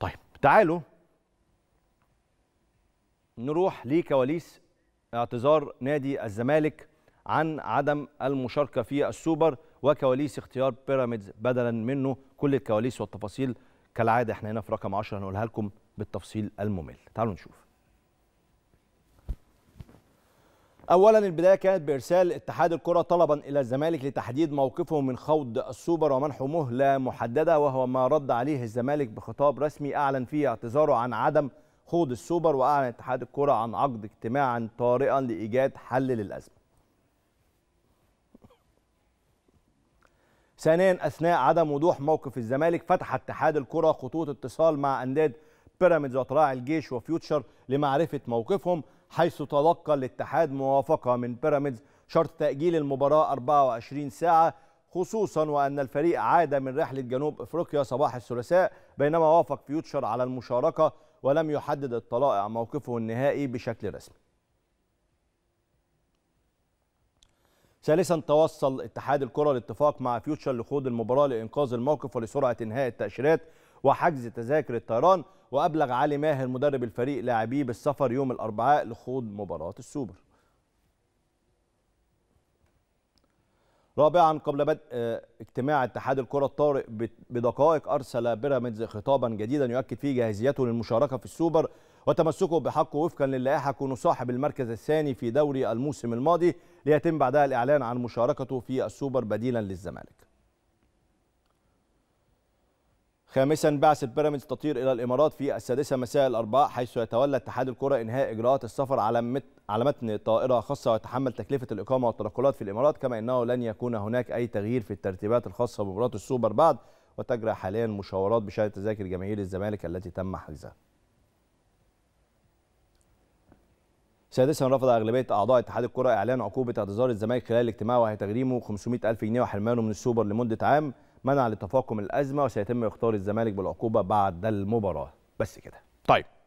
طيب تعالوا نروح لكواليس اعتذار نادي الزمالك عن عدم المشاركه في السوبر وكواليس اختيار بيراميدز بدلا منه كل الكواليس والتفاصيل كالعاده احنا هنا في رقم 10 هنقولها لكم بالتفصيل الممل تعالوا نشوف اولا البدايه كانت بارسال اتحاد الكره طلبا الى الزمالك لتحديد موقفه من خوض السوبر ومنحه مهله محدده وهو ما رد عليه الزمالك بخطاب رسمي اعلن فيه اعتذاره عن عدم خوض السوبر واعلن اتحاد الكره عن عقد اجتماعا طارئا لايجاد حل للازمه ثانيا اثناء عدم وضوح موقف الزمالك فتح اتحاد الكره خطوط اتصال مع انداد بيراميدز وطلاع الجيش وفيوتشر لمعرفه موقفهم حيث تلقى الاتحاد موافقة من بيراميدز شرط تأجيل المباراة 24 ساعة خصوصا وأن الفريق عاد من رحلة جنوب إفريقيا صباح الثلاثاء بينما وافق فيوتشر على المشاركة ولم يحدد الطلائع موقفه النهائي بشكل رسمي ثالثا توصل اتحاد الكرة لاتفاق مع فيوتشر لخوض المباراة لإنقاذ الموقف ولسرعة إنهاء التأشيرات وحجز تذاكر الطيران وأبلغ علي ماهر مدرب الفريق لاعبيه بالسفر يوم الأربعاء لخوض مباراة السوبر رابعا قبل بدء آه، اجتماع اتحاد الكرة الطارئ بدقائق أرسل بيراميدز خطابا جديدا يؤكد فيه جاهزيته للمشاركة في السوبر وتمسكه بحقه وفقا للائحة كونه صاحب المركز الثاني في دوري الموسم الماضي ليتم بعدها الإعلان عن مشاركته في السوبر بديلا للزمالك خامسا بعثة بيراميدز تطير إلى الإمارات في السادسة مساء الأربعاء حيث يتولى اتحاد الكرة إنهاء إجراءات السفر على مت... على متن طائرة خاصة ويتحمل تكلفة الإقامة والتنقلات في الإمارات كما أنه لن يكون هناك أي تغيير في الترتيبات الخاصة بمباراة السوبر بعد وتجرى حاليا مشاورات بشأن تذاكر جماهير الزمالك التي تم حجزها. سادسا رفض اغلبيه اعضاء اتحاد الكره اعلان عقوبه اعتذار الزمالك خلال الاجتماع وهي تغريمه 500 الف جنيه وحرمانه من السوبر لمده عام منع لتفاقم الازمه وسيتم اخطار الزمالك بالعقوبه بعد المباراه بس كده طيب